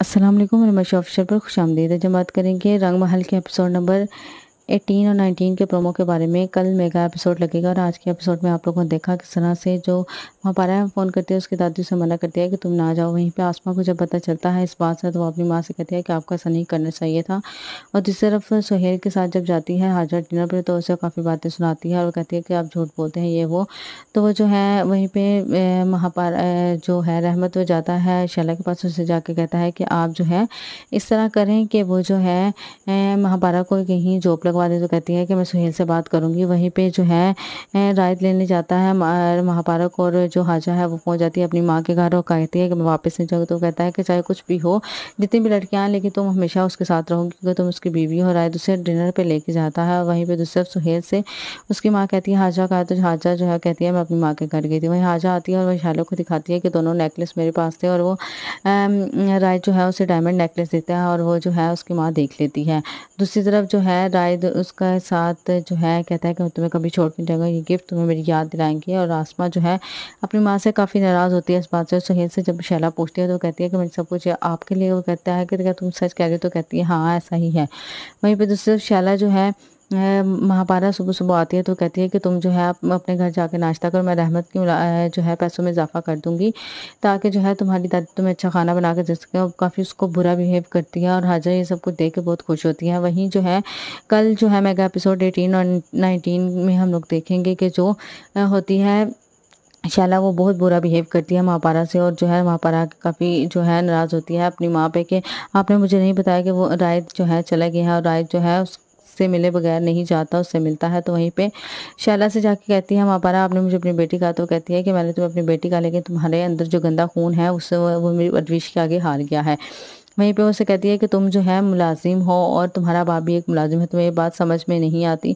असलम मशा अफसर पर खुश आमदीद जमात करेंगे रंग महल के एपिसोड नंबर 18 और 19 के प्रोमो के बारे में कल मेगा एपिसोड लगेगा और आज के एपिसोड में आप लोगों ने देखा किस तरह से जो आया फ़ोन करते हैं उसकी दादी से मना करती है कि तुम ना जाओ वहीं पे आसमा को जब पता चलता है इस बात से तो वो अपनी माँ से कहती है कि आपका ऐसा नहीं करना चाहिए था और दूसरी तरफ सुहेल के साथ जब जाती है हाजरा डिनर पर तो उसे काफ़ी बातें सुनाती है और कहती है कि आप झूठ बोलते हैं ये वो तो वो जो है वहीं पर महापारा जो है रहमत वो जाता है शैला के पास उसे जाके कहता है कि आप जो है इस तरह करें कि वो जो है महापारा को कहीं जॉब लगवा दी तो कहती है कि मैं सुहेल से बात करूंगी वहीं पर जो है रायत लेने जाता है महापारक और जो हाजा है वो पहुंच जाती है अपनी माँ के घर और कहती है कि मैं वापस नहीं जाऊँगी तो कहता है कि चाहे कुछ भी हो जितनी भी लड़कियाँ लेकिन तुम हमेशा उसके साथ रहोगी क्योंकि तुम उसकी बीवी हो रायत उसे डिनर पर लेके जाता है वहीं पर दूसरे सुहेल से उसकी माँ कहती है हाजा का तो हाजा जो है कहती है मैं अपनी माँ के घर गई थी वहीं हाजा आती है और वही शालो को दिखाती है कि दोनों नेकलेस मेरे पास थे और वो राय जो है उसे डायमंड नेकलेस देता है और वो जो है उसकी माँ देख लेती है दूसरी तरफ जो है राय उसका साथ जो है कहता है कि तुम्हें कभी छोड़ नहीं जाएगा ये गिफ्ट तुम्हें मेरी याद दिलाएंगे और आसमा जो है अपनी माँ से काफ़ी नाराज़ होती है इस बात से सहेल से जब शैला पूछती है तो कहती है कि मैंने सब कुछ आपके लिए वो कहता है कि तुम सच कह रहे हो तो कहती है हाँ ऐसा ही है वहीं पर दूसरी शैला जो है महापारा सुबह सुबह आती है तो कहती है कि तुम जो है आप अपने घर जाके नाश्ता करो मैं रहमत की जो है पैसों में इजाफा कर दूंगी ताकि जो है तुम्हारी दादी तुम्हें अच्छा खाना बना के दे सके और काफ़ी उसको बुरा बिहेव करती है और हाजरा ये सब कुछ देख के बहुत खुश होती है वहीं जो है कल जो है मेगा एपिसोड एटीन और नाइनटीन में हम लोग देखेंगे कि जो होती है शाला वो बहुत बुरा बिहेव करती है महापारा से और जो है महापारा काफ़ी जो है नाराज़ होती है अपनी माँ पे कि आपने मुझे नहीं बताया कि वो रायत जो है चला गया है और रायत जो है उस से मिले बगैर नहीं जाता उससे मिलता है तो वहीं पे शैला से जाके कहती है हमारा आपने मुझे अपनी बेटी कहा तो कहती है कि मैंने तुम्हें अपनी बेटी कहा लेकिन तुम्हारे अंदर जो गंदा खून है उससे वो मेरी अडविश के आगे हार गया है वहीं पे उसे कहती है कि तुम जो है मुलाजिम हो और तुम्हारा भाभी एक मुलाजिम है तुम्हें ये बात समझ में नहीं आती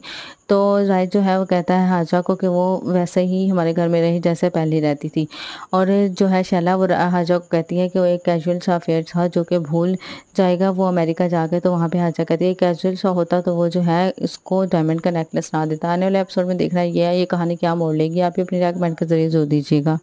तो राय जो है वो कहता है हाजा को कि वो वैसे ही हमारे घर में रही जैसे पहले रहती थी और जो है शैला वो हाजा को कहती है कि वो एक कैजुअल सा अफेयर था जो कि भूल जाएगा वो अमेरिका जाके तो वहाँ पर हाजा कहती है कैजुअल सा होता तो वो जो है उसको डायमंड का नेकलेस ना देता आने वाले एपिसोड में देखना यह है ये कहानी क्या मोड़ लेगी आप ही अपनी रेकमेंड के जरिए जोड़ दीजिएगा